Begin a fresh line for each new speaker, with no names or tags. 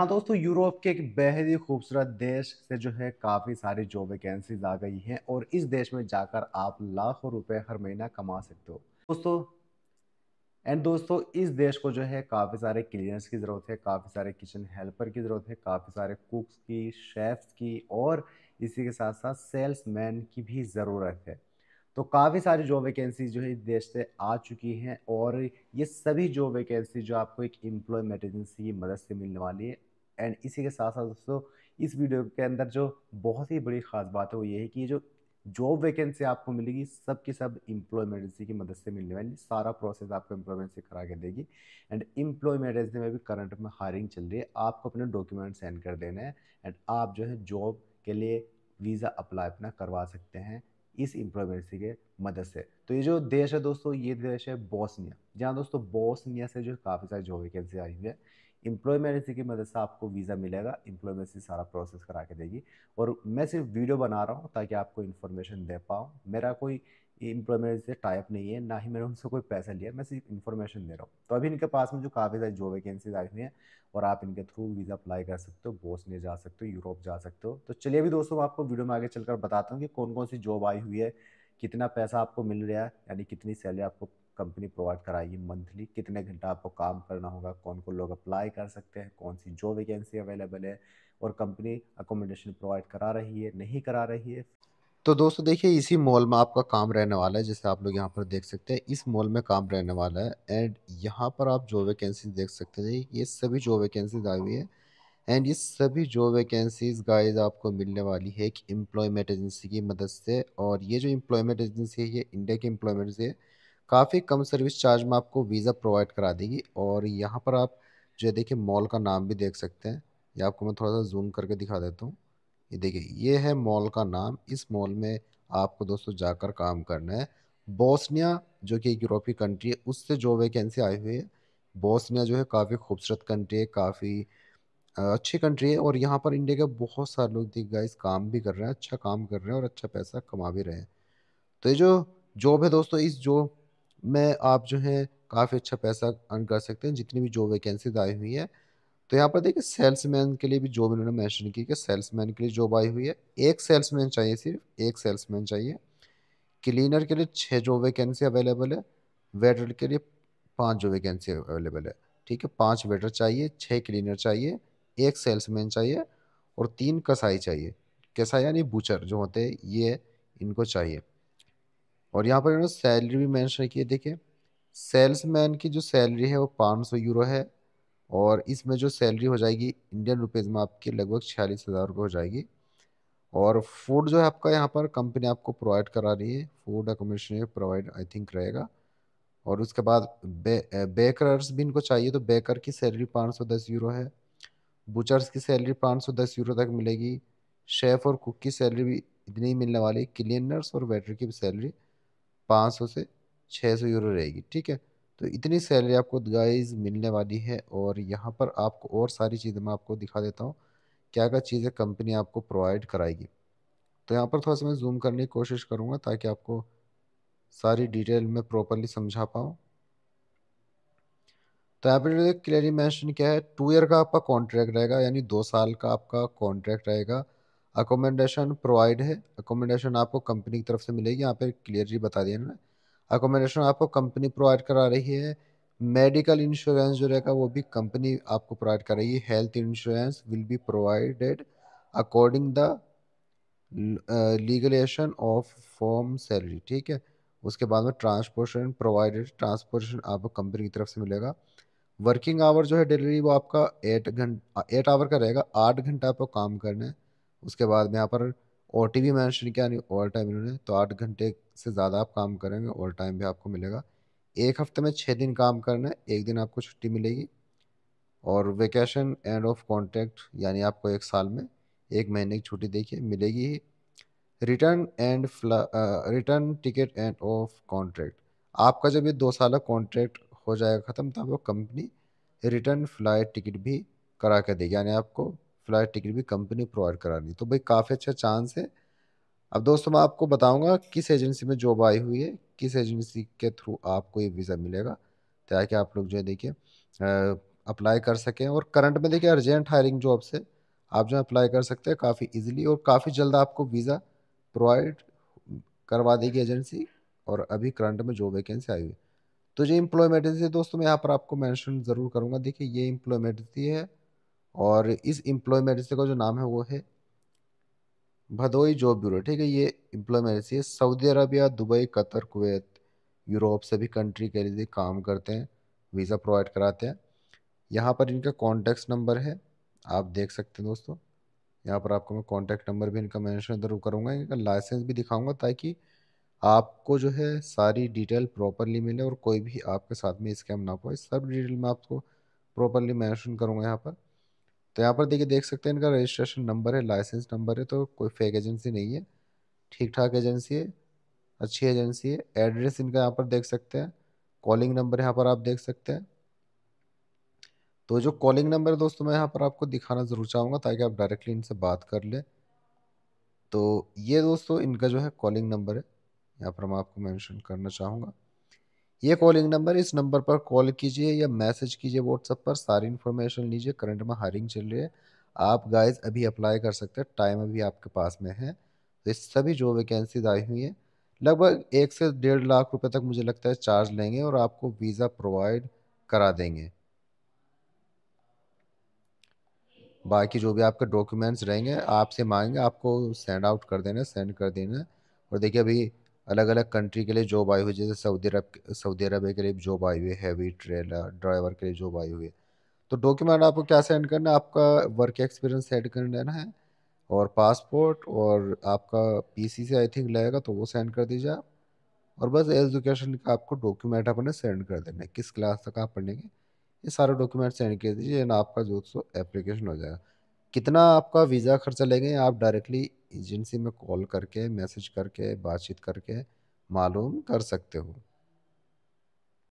हाँ दोस्तों यूरोप के एक बेहद ही खूबसूरत देश से जो है काफ़ी सारी जॉब वैकेंसीज आ गई हैं और इस देश में जाकर आप लाखों रुपए हर महीना कमा सकते हो दोस्तों एंड दोस्तों इस देश को जो है काफ़ी सारे क्लीनर्स की ज़रूरत है काफ़ी सारे किचन हेल्पर की ज़रूरत है काफ़ी सारे कुक्स की शेफ्स की और इसी के साथ साथ सेल्स की भी ज़रूरत है तो काफ़ी सारी जॉब वैकेंसी जो है इस देश से आ चुकी हैं और ये सभी जॉब वैकेंसी जो आपको एक एम्प्लॉयमेंट एजेंसी की मदद से मिलने वाली है एंड इसी के साथ साथ दोस्तों इस वीडियो के अंदर जो बहुत ही बड़ी ख़ास बात है वो ये है कि जो जॉब वैकेंसी आपको मिलेगी सब की सब एम्प्लॉयमेंट एजेंसी की मदद से मिलने वाली सारा प्रोसेस आपको एम्प्लॉयमेंट से करा के देगी एंड एम्प्लॉयमेंट एजेंसी में भी करंट में हायरिंग चल रही है आपको अपने डॉक्यूमेंट सेंड कर देने हैं एंड आप जो है जॉब के लिए वीज़ा अप्लाई अपना करवा सकते हैं इस इम्प्लॉयमेंसी के मदद से तो ये जो देश है दोस्तों ये देश है बोस्निया जहाँ दोस्तों बोस्निया से जो काफ़ी सारी जॉब वैकेंसी आई हुई है इम्प्लॉय इसी की मदद से आपको मतलब वीज़ा मिलेगा एम्प्लॉयमेंट से सारा प्रोसेस करा के देगी और मैं सिर्फ वीडियो बना रहा हूँ ताकि आपको इन्फॉर्मेशन दे पाऊँ मेरा कोई एम्प्लॉयमेंट से टाइप नहीं है ना ही मैंने उनसे कोई पैसा लिया मैं सिर्फ इन्फॉर्मेशन दे रहा हूँ तो अभी इनके पास में जो काफ़ी सारी जॉब वैकेंसीज आई हुई हैं और आप इनके थ्रू वीज़ा अप्लाई कर सकते हो बोसनिया जा सकते हो यूरोप जा सकते हो तो चलिए अभी दोस्तों आपको वीडियो में आगे चलकर बताता हूँ कि कौन कौन सी जॉब आई हुई है कितना पैसा आपको मिल रहा है यानी कितनी सैलरी आपको कंपनी प्रोवाइड कराएगी मंथली कितने घंटा आपको काम करना होगा कौन कौन लोग अप्लाई कर सकते हैं कौन सी जॉब वैकेंसी अवेलेबल है और कंपनी अकोमोडेशन प्रोवाइड करा रही है नहीं करा रही है
तो दोस्तों देखिए इसी मॉल में आपका काम रहने वाला है जैसे आप लोग यहाँ पर देख सकते हैं इस मॉल में काम रहने वाला है एंड यहाँ पर आप जॉब वैकेंसीज देख सकते हैं ये सभी जॉब वैकेंसीज आई हुई है एंड ये सभी जॉब वैकेंसीज गाइज आपको मिलने वाली है एक एम्प्लॉयमेंट एजेंसी की मदद से और ये जो एम्प्लॉयमेंट एजेंसी है ये इंडिया की एम्प्लॉयमेंट एजेंसी है काफ़ी कम सर्विस चार्ज में आपको वीज़ा प्रोवाइड करा देगी और यहाँ पर आप जो है देखिए मॉल का नाम भी देख सकते हैं ये आपको मैं थोड़ा सा जूम करके दिखा देता हूँ ये देखिए ये है मॉल का नाम इस मॉल में आपको दोस्तों जाकर काम करना है बोस्निया जो कि एक यूरोपीय कंट्री है उससे जो वैकेंसी आई हुई है बोस्निया जो है काफ़ी खूबसूरत कंट्री है काफ़ी अच्छी कंट्री है और यहाँ पर इंडिया के बहुत सारे लोग दिख गए काम भी कर रहे हैं अच्छा काम कर रहे हैं और अच्छा पैसा कमा भी रहे हैं तो ये जो जॉब है दोस्तों इस जो में आप जो है काफ़ी अच्छा पैसा अर्न कर सकते हैं जितनी भी जॉब वैकेंसीज आई हुई है तो यहाँ पर देखिए सेल्समैन के लिए भी जॉब इन्होंने मेंशन की कि सेल्समैन के लिए जॉब आई हुई है एक सेल्समैन चाहिए सिर्फ एक सेल्समैन चाहिए क्लीनर के लिए छः जॉब वैकेंसी अवेलेबल है वेटर के लिए पाँच जॉब वैकेंसी अवेलेबल है ठीक है पाँच वेटर चाहिए छः क्लीनर चाहिए एक सेल्समैन चाहिए और तीन कसाई चाहिए कसाई यानी बूचर जो होते हैं ये इनको चाहिए और यहाँ पर इन्होंने सैलरी भी मैंशन की है देखिए सेल्समैन की जो सैलरी है वो पाँच सौ यूरो है और इसमें जो सैलरी हो जाएगी इंडियन रुपीज़ में आपकी लगभग छियालीस हज़ार रुपये हो जाएगी और फूड जो है आपका यहाँ पर कंपनी आपको प्रोवाइड करा रही है food accommodation provide I think रहेगा और उसके बाद बे बेकरर्स भी इनको चाहिए तो बेकर की सैलरी पाँच सौ दस यूरो है बुचर्स की सैलरी पाँच सौ दस यूरो तक मिलेगी शेफ़ और कुक की सैलरी भी इतनी ही मिलने वाली क्लीनर्स और वेटर की भी सैलरी पाँच सौ से छः सौ यूरो रहेगी ठीक है तो इतनी सैलरी आपको गाइस मिलने वाली है और यहाँ पर आपको और सारी चीज़ें मैं आपको दिखा देता हूँ क्या क्या चीज़ें कंपनी आपको प्रोवाइड कराएगी तो यहाँ पर थोड़ा सा मैं जूम करने की कोशिश करूँगा ताकि आपको सारी डिटेल में प्रॉपरली समझा पाऊँ तो यहाँ पर क्लियरली मैंशन क्या है टू ईयर का आपका कॉन्ट्रैक्ट रहेगा यानी दो साल का आपका कॉन्ट्रैक्ट रहेगा अकोमोडेशन प्रोवाइड है अकोमोडेशन आपको कंपनी की तरफ से मिलेगी यहाँ पे क्लियरली बता दिया मैंने अकोमोडेशन आपको कंपनी प्रोवाइड करा रही है मेडिकल इंश्योरेंस जो रहेगा वो भी कंपनी आपको प्रोवाइड कर रही है health insurance will be provided according the legislation of form salary ठीक है उसके बाद में ट्रांसपोर्टेशन प्रोवाइडेड ट्रांसपोर्टेशन आपको कंपनी की तरफ से मिलेगा वर्किंग आवर जो है डेली वो आपका एट घंटा एट आवर का रहेगा आठ घंटा आपको काम करना है उसके बाद में यहाँ पर ओ टी भी मैंशन किया यानी ओवर टाइम इन्होंने तो आठ घंटे से ज़्यादा आप काम करेंगे ओवर टाइम भी आपको मिलेगा एक हफ्ते में छः दिन काम करना है एक दिन आपको छुट्टी मिलेगी और वेकेशन एंड ऑफ कॉन्ट्रैक्ट यानी आपको एक साल में एक महीने की छुट्टी देखिए मिलेगी ही return and return ticket end of contract आपका जब ये दो साल कॉन्ट्रैक्ट हो जाएगा ख़त्म तो आपको कंपनी रिटर्न फ्लाइट टिकट भी करा के देगी यानी आपको फ्लाइट टिकट भी कंपनी प्रोवाइड करानी तो भाई काफ़ी अच्छा चांस है अब दोस्तों मैं आपको बताऊंगा किस एजेंसी में जॉब आई हुई है किस एजेंसी के थ्रू आपको ये वीज़ा मिलेगा ताकि आप लोग जो है देखिए अप्लाई कर सकें और करंट में देखिए अर्जेंट हायरिंग जॉब से आप जो अप्लाई कर सकते हैं काफ़ी ईजिली और काफ़ी जल्द आपको वीज़ा प्रोवाइड करवा देगी एजेंसी और अभी करंट में जॉब वैकेंसी आई हुई तो ये इम्प्लॉयमेंट एजेंसी दोस्तों मैं यहाँ पर आपको मैंशन ज़रूर करूँगा देखिए ये इम्प्लॉयमेंट है और इस एम्प्लॉय मेडिसिन का जो नाम है वो है भदोई जॉब ब्यूरो ठीक है ये employ medicine Saudi Arabia Dubai Qatar Kuwait Europe सभी कंट्री के लिए काम करते हैं वीज़ा प्रोवाइड कराते हैं यहाँ पर इनका कॉन्टैक्ट नंबर है आप देख सकते हैं दोस्तों यहाँ पर आपको मैं कॉन्टैक्ट नंबर भी इनका मैंशन ज़रूर करूँगा इनका लाइसेंस भी दिखाऊँगा ताकि आपको जो है सारी डिटेल प्रॉपरली मिले और कोई भी आपके साथ में स्कैम ना पाए सब डिटेल मैं आपको प्रॉपरली मेंशन करूँगा यहाँ पर तो यहाँ पर देखिए देख सकते हैं इनका रजिस्ट्रेशन नंबर है लाइसेंस नंबर है तो कोई फेक एजेंसी नहीं है ठीक ठाक एजेंसी है अच्छी एजेंसी है एड्रेस इनका यहाँ पर देख सकते हैं कॉलिंग नंबर यहाँ पर आप देख सकते हैं तो जो कॉलिंग नंबर है दोस्तों मैं यहाँ पर आपको दिखाना ज़रूर चाहूँगा ताकि आप डायरेक्टली इनसे बात कर लें तो ये दोस्तों इनका जो है कॉलिंग नंबर है यहाँ पर मैं आपको मैंशन करना चाहूँगा ये कॉलिंग नंबर इस नंबर पर कॉल कीजिए या मैसेज कीजिए व्हाट्सएप पर सारी इन्फॉर्मेशन लीजिए करंट में हायरिंग चल रही है आप गाइज अभी अप्लाई कर सकते हैं टाइम अभी आपके पास में है तो इस सभी जो वैकेंसीज आई हुई हैं लगभग एक से डेढ़ लाख रुपए तक मुझे लगता है चार्ज लेंगे और आपको वीज़ा प्रोवाइड करा देंगे बाकी जो भी आपके डॉक्यूमेंट्स रहेंगे आपसे मांगेंगे आपको सेंड आउट कर देना सेंड कर देना और देखिए अभी अलग अलग कंट्री के लिए जॉब आई हुई जैसे सऊदी अरब सऊदी अरब के लिए जॉब आई हुई हैवी ट्रेलर ड्राइवर के लिए जॉब आई हुई है तो डॉक्यूमेंट आपको क्या सेंड करना है आपका वर्क एक्सपीरियंस सेंड कर लेना है और पासपोर्ट और आपका पीसी से आई थिंक लगेगा तो वो सेंड कर दीजिए आप और बस एजुकेशन का आपको डॉक्यूमेंट अपने सेंड कर देना है किस क्लास तक आप पढ़ेंगे ये सारे डॉक्यूमेंट सेंड कर दीजिए ना आपका जो सो एप्लीकेशन हो जाएगा कितना आपका वीज़ा खर्चा लेंगे आप डायरेक्टली एजेंसी में कॉल करके मैसेज करके बातचीत करके मालूम कर सकते हो